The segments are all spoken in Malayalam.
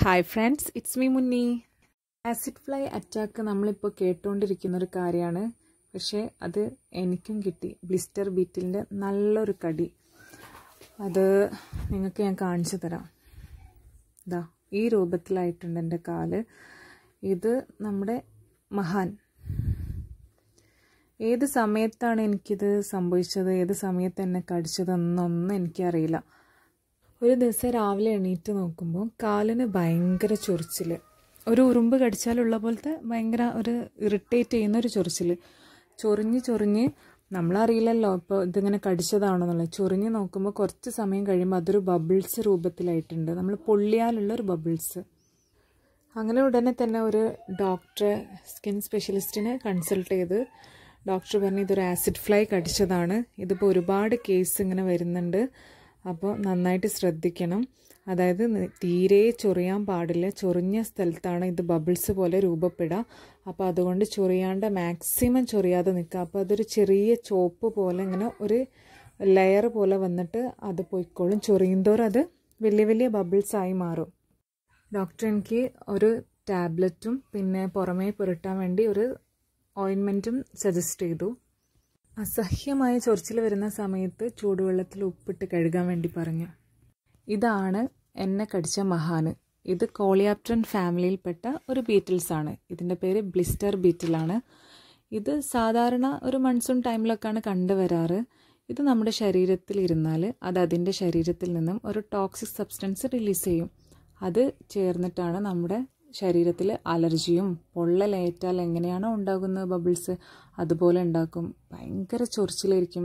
hi friends it's me Munni acid fly attack നമ്മളിപ്പോൾ കേട്ടുകൊണ്ടിരിക്കുന്ന ഒരു കാര്യമാണ് പക്ഷേ അത് എനിക്കും കിട്ടി ബ്ലിസ്റ്റർ ബീറ്റിൻ്റെ നല്ലൊരു കടി അത് നിങ്ങൾക്ക് ഞാൻ കാണിച്ചു തരാം ഇതാ ഈ രൂപത്തിലായിട്ടുണ്ട് എൻ്റെ കാല് ഇത് നമ്മുടെ മഹാൻ ഏത് സമയത്താണ് എനിക്കിത് സംഭവിച്ചത് ഏത് സമയത്ത് എന്നെ കടിച്ചതെന്നൊന്നും എനിക്കറിയില്ല ഒരു ദിവസം രാവിലെ എണീറ്റ് നോക്കുമ്പോൾ കാലിന് ഭയങ്കര ചൊറിച്ചിൽ ഒരു ഉറുമ്പ് കടിച്ചാലുള്ള പോലത്തെ ഭയങ്കര ഒരു ഇറിറ്റേറ്റ് ചെയ്യുന്ന ഒരു ചൊറിച്ചിൽ ചൊറിഞ്ഞ് ചൊറിഞ്ഞ് നമ്മളറിയില്ലല്ലോ ഇപ്പോൾ ഇതിങ്ങനെ കടിച്ചതാണെന്നുള്ളത് ചൊറിഞ്ഞ് നോക്കുമ്പോൾ കുറച്ച് സമയം കഴിയുമ്പോൾ അതൊരു ബബിൾസ് രൂപത്തിലായിട്ടുണ്ട് നമ്മൾ പൊള്ളിയാലുള്ള ഒരു ബബിൾസ് അങ്ങനെ ഉടനെ തന്നെ ഒരു ഡോക്ടറെ സ്കിൻ സ്പെഷ്യലിസ്റ്റിനെ കൺസൾട്ട് ചെയ്ത് ഡോക്ടർ പറഞ്ഞു ഇതൊരു ആസിഡ് ഫ്ലൈ കടിച്ചതാണ് ഇതിപ്പോൾ ഒരുപാട് കേസ് ഇങ്ങനെ വരുന്നുണ്ട് അപ്പോൾ നന്നായിട്ട് ശ്രദ്ധിക്കണം അതായത് തീരെ ചൊറിയാൻ പാടില്ല ചൊറിഞ്ഞ സ്ഥലത്താണ് ഇത് ബബിൾസ് പോലെ രൂപപ്പെടുക അപ്പോൾ അതുകൊണ്ട് ചൊറിയാണ്ട് മാക്സിമം ചൊറിയാതെ നിൽക്കുക അപ്പോൾ അതൊരു ചെറിയ ചോപ്പ് പോലെ ഇങ്ങനെ ഒരു ലെയർ പോലെ വന്നിട്ട് അത് പോയിക്കോളും ചൊറിയുന്തോറും അത് വലിയ വലിയ ബബിൾസായി മാറും ഡോക്ടർ എനിക്ക് ഒരു ടാബ്ലറ്റും പിന്നെ പുറമേ പുരട്ടാൻ വേണ്ടി ഒരു ഓയിൻമെൻറ്റും സജസ്റ്റ് ചെയ്തു അസഹ്യമായ ചൊറിച്ചിൽ വരുന്ന സമയത്ത് ചൂടുവെള്ളത്തിൽ ഉപ്പിട്ട് കഴുകാൻ വേണ്ടി പറഞ്ഞു ഇതാണ് എന്നെ കടിച്ച മഹാന് ഇത് കോളിയാപ്റ്റൻ ഫാമിലിയിൽപ്പെട്ട ഒരു ബീറ്റിൽസാണ് ആണ് ഇതിൻ്റെ പേര് ബ്ലിസ്റ്റർ ബീറ്റിലാണ് ഇത് സാധാരണ ഒരു മൺസൂൺ ടൈമിലൊക്കെയാണ് കണ്ടുവരാറ് ഇത് നമ്മുടെ ശരീരത്തിൽ ഇരുന്നാൽ അത് അതിൻ്റെ ശരീരത്തിൽ നിന്നും ഒരു ടോക്സിക് സബ്സ്റ്റൻസ് റിലീസ് ചെയ്യും അത് ചേർന്നിട്ടാണ് നമ്മുടെ ശരീരത്തിൽ അലർജിയും പൊള്ളലേറ്റാൽ എങ്ങനെയാണോ ഉണ്ടാകുന്നത് ബബിൾസ് അതുപോലെ ഉണ്ടാക്കും ഭയങ്കര ചൊറിച്ചിലായിരിക്കും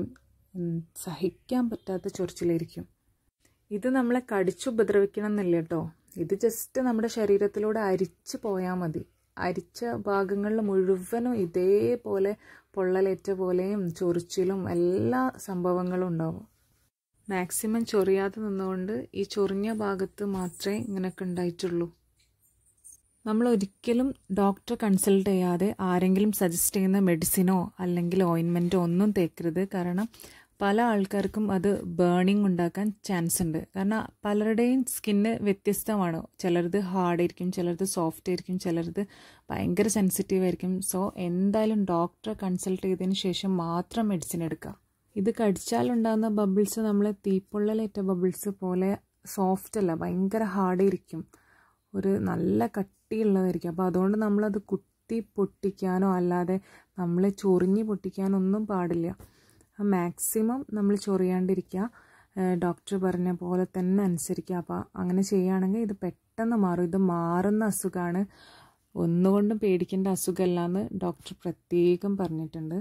സഹിക്കാൻ പറ്റാത്ത ചൊറിച്ചിലായിരിക്കും ഇത് നമ്മളെ കടിച്ചുപദ്രവിക്കണം എന്നില്ല കേട്ടോ ഇത് ജസ്റ്റ് നമ്മുടെ ശരീരത്തിലൂടെ അരിച്ച് പോയാൽ മതി അരിച്ച ഭാഗങ്ങളിൽ മുഴുവനും ഇതേപോലെ പൊള്ളലേറ്റ പോലെയും ചൊറിച്ചിലും എല്ലാ സംഭവങ്ങളും ഉണ്ടാവും മാക്സിമം ചൊറിയാതെ നിന്നുകൊണ്ട് ഈ ചൊറിഞ്ഞ ഭാഗത്ത് മാത്രമേ ഇങ്ങനെയൊക്കെ ഉണ്ടായിട്ടുള്ളൂ നമ്മൾ ഒരിക്കലും ഡോക്ടർ കൺസൾട്ട് ചെയ്യാതെ ആരെങ്കിലും സജസ്റ്റ് ചെയ്യുന്ന മെഡിസിനോ അല്ലെങ്കിൽ ഓയിൻമെൻറ്റോ ഒന്നും തേക്കരുത് കാരണം പല ആൾക്കാർക്കും അത് ബേണിംഗ് ഉണ്ടാക്കാൻ ചാൻസ് ഉണ്ട് കാരണം പലരുടെയും സ്കിന്ന് വ്യത്യസ്തമാണ് ചിലരത് ഹാർഡ് ആയിരിക്കും ചിലരത് സോഫ്റ്റ് ആയിരിക്കും ചിലരത് ഭയങ്കര സെൻസിറ്റീവ് ആയിരിക്കും സോ എന്തായാലും ഡോക്ടറെ കൺസൾട്ട് ചെയ്തതിന് ശേഷം മാത്രം മെഡിസിൻ എടുക്കുക ഇത് കടിച്ചാലുണ്ടാകുന്ന ബബിൾസ് നമ്മൾ തീപ്പൊള്ളലേറ്റ ബബിൾസ് പോലെ സോഫ്റ്റ് അല്ല ഭയങ്കര ഹാർഡ് ആയിരിക്കും ഒരു നല്ല കട്ട് കട്ടിയുള്ളതായിരിക്കും അപ്പോൾ അതുകൊണ്ട് നമ്മളത് കുത്തി പൊട്ടിക്കാനോ അല്ലാതെ നമ്മൾ ചൊറിഞ്ഞ് പൊട്ടിക്കാനോ ഒന്നും പാടില്ല മാക്സിമം നമ്മൾ ചൊറിയാണ്ടിരിക്കുക ഡോക്ടർ പറഞ്ഞ പോലെ തന്നെ അനുസരിക്കുക അപ്പോൾ അങ്ങനെ ചെയ്യുകയാണെങ്കിൽ ഇത് പെട്ടെന്ന് മാറും ഇത് മാറുന്ന അസുഖമാണ് ഒന്നുകൊണ്ടും പേടിക്കേണ്ട അസുഖമല്ല എന്ന് ഡോക്ടർ പ്രത്യേകം പറഞ്ഞിട്ടുണ്ട്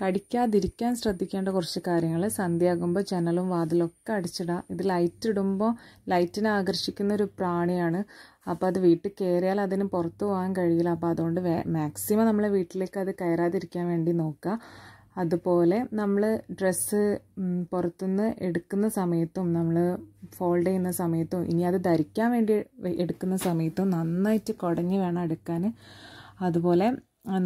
കടിക്കാതിരിക്കാൻ ശ്രദ്ധിക്കേണ്ട കുറച്ച് കാര്യങ്ങൾ സന്ധ്യയാകുമ്പോൾ ജനലും വാതിലൊക്കെ അടിച്ചിടുക ഇത് ലൈറ്റ് ഇടുമ്പോൾ ലൈറ്റിനെ ആകർഷിക്കുന്ന ഒരു പ്രാണിയാണ് അപ്പോൾ അത് വീട്ടിൽ കയറിയാൽ അതിന് പുറത്തു പോകാൻ കഴിയില്ല അപ്പോൾ അതുകൊണ്ട് മാക്സിമം നമ്മളെ വീട്ടിലേക്ക് അത് കയറാതിരിക്കാൻ വേണ്ടി നോക്കുക അതുപോലെ നമ്മൾ ഡ്രസ്സ് പുറത്തുനിന്ന് എടുക്കുന്ന സമയത്തും നമ്മൾ ഫോൾഡ് ചെയ്യുന്ന സമയത്തും ഇനി അത് ധരിക്കാൻ വേണ്ടി എടുക്കുന്ന സമയത്തും നന്നായിട്ട് കുടഞ്ഞ് വേണം എടുക്കാൻ അതുപോലെ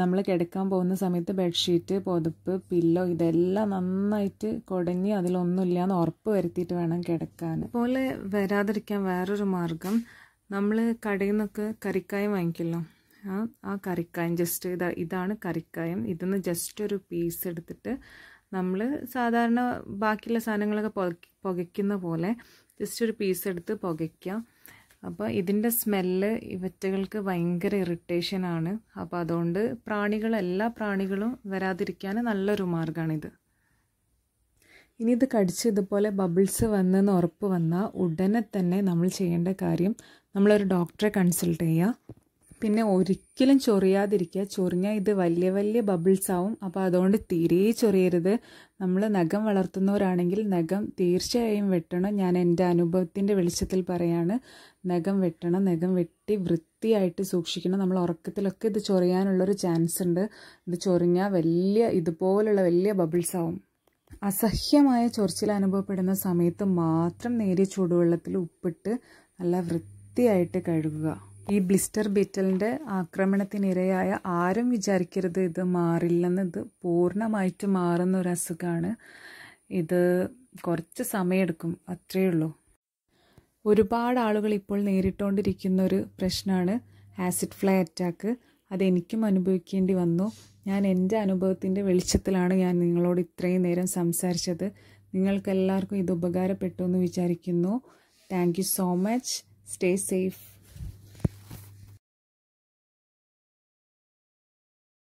നമ്മൾ കിടക്കാൻ പോകുന്ന സമയത്ത് ബെഡ്ഷീറ്റ് പുതപ്പ് പില്ലോ ഇതെല്ലാം നന്നായിട്ട് കുടഞ്ഞ് അതിലൊന്നുമില്ല എന്ന് ഉറപ്പ് വരുത്തിയിട്ട് വേണം കിടക്കാൻ പോലെ വരാതിരിക്കാൻ വേറൊരു മാർഗം നമ്മൾ കടയിൽ നിന്നൊക്കെ കറിക്കായം വാങ്ങിക്കല്ലോ ആ ആ കറിക്കായം ജസ്റ്റ് ഇതാ ഇതാണ് കറിക്കായം ഇതിന്ന് ജസ്റ്റ് ഒരു പീസ് എടുത്തിട്ട് നമ്മൾ സാധാരണ ബാക്കിയുള്ള സാധനങ്ങളൊക്കെ പുകയ്ക്കുന്ന പോലെ ജസ്റ്റ് ഒരു പീസ് എടുത്ത് പുകയ്ക്കുക അപ്പോൾ ഇതിൻ്റെ സ്മെല്ല് ഇവറ്റകൾക്ക് ഭയങ്കര ആണ് അപ്പോൾ അതുകൊണ്ട് പ്രാണികൾ എല്ലാ പ്രാണികളും വരാതിരിക്കാൻ നല്ലൊരു മാർഗ്ഗമാണിത് ഇനി ഇത് കടിച്ച് ഇതുപോലെ ബബിൾസ് വന്നെന്ന് ഉറപ്പ് വന്നാൽ ഉടനെ തന്നെ നമ്മൾ ചെയ്യേണ്ട കാര്യം നമ്മളൊരു ഡോക്ടറെ കൺസൾട്ട് ചെയ്യുക പിന്നെ ഒരിക്കലും ചൊറിയാതിരിക്കുക ചൊറിഞ്ഞാൽ ഇത് വലിയ വലിയ ബബിൾസ് ആവും അപ്പോൾ അതുകൊണ്ട് തീരെ ചൊറിയരുത് നമ്മൾ നഖം വളർത്തുന്നവരാണെങ്കിൽ നഖം തീർച്ചയായും വെട്ടണം ഞാൻ എൻ്റെ അനുഭവത്തിൻ്റെ വെളിച്ചത്തിൽ പറയാണ് നഖം വെട്ടണം നഖം വെട്ടി വൃത്തിയായിട്ട് സൂക്ഷിക്കണം നമ്മൾ ഉറക്കത്തിലൊക്കെ ഇത് ചൊറിയാനുള്ളൊരു ചാൻസ് ഉണ്ട് ഇത് ചൊറിഞ്ഞാൽ വലിയ ഇതുപോലുള്ള വലിയ ബബിൾസ് ആവും അസഹ്യമായ ചൊറിച്ചിൽ അനുഭവപ്പെടുന്ന സമയത്ത് മാത്രം നേരിയ ചൂടുവെള്ളത്തിൽ ഉപ്പിട്ട് നല്ല വൃത്തിയായിട്ട് കഴുകുക ഈ ബ്ലിസ്റ്റർ ബീറ്റലിൻ്റെ ആക്രമണത്തിനിരയായ ആരും വിചാരിക്കരുത് ഇത് മാറില്ലെന്ന് ഇത് പൂർണ്ണമായിട്ട് മാറുന്ന ഒരു അസുഖമാണ് ഇത് കുറച്ച് സമയമെടുക്കും അത്രയേ ഉള്ളൂ ഒരുപാട് ആളുകൾ ഇപ്പോൾ നേരിട്ടുകൊണ്ടിരിക്കുന്ന ഒരു പ്രശ്നമാണ് ആസിഡ് ഫ്ലൈ അറ്റാക്ക് അതെനിക്കും അനുഭവിക്കേണ്ടി വന്നു ഞാൻ എൻ്റെ അനുഭവത്തിൻ്റെ വെളിച്ചത്തിലാണ് ഞാൻ നിങ്ങളോട് ഇത്രയും നേരം സംസാരിച്ചത് നിങ്ങൾക്കെല്ലാവർക്കും ഇത് ഉപകാരപ്പെട്ടു എന്ന് വിചാരിക്കുന്നു thank you so much stay safe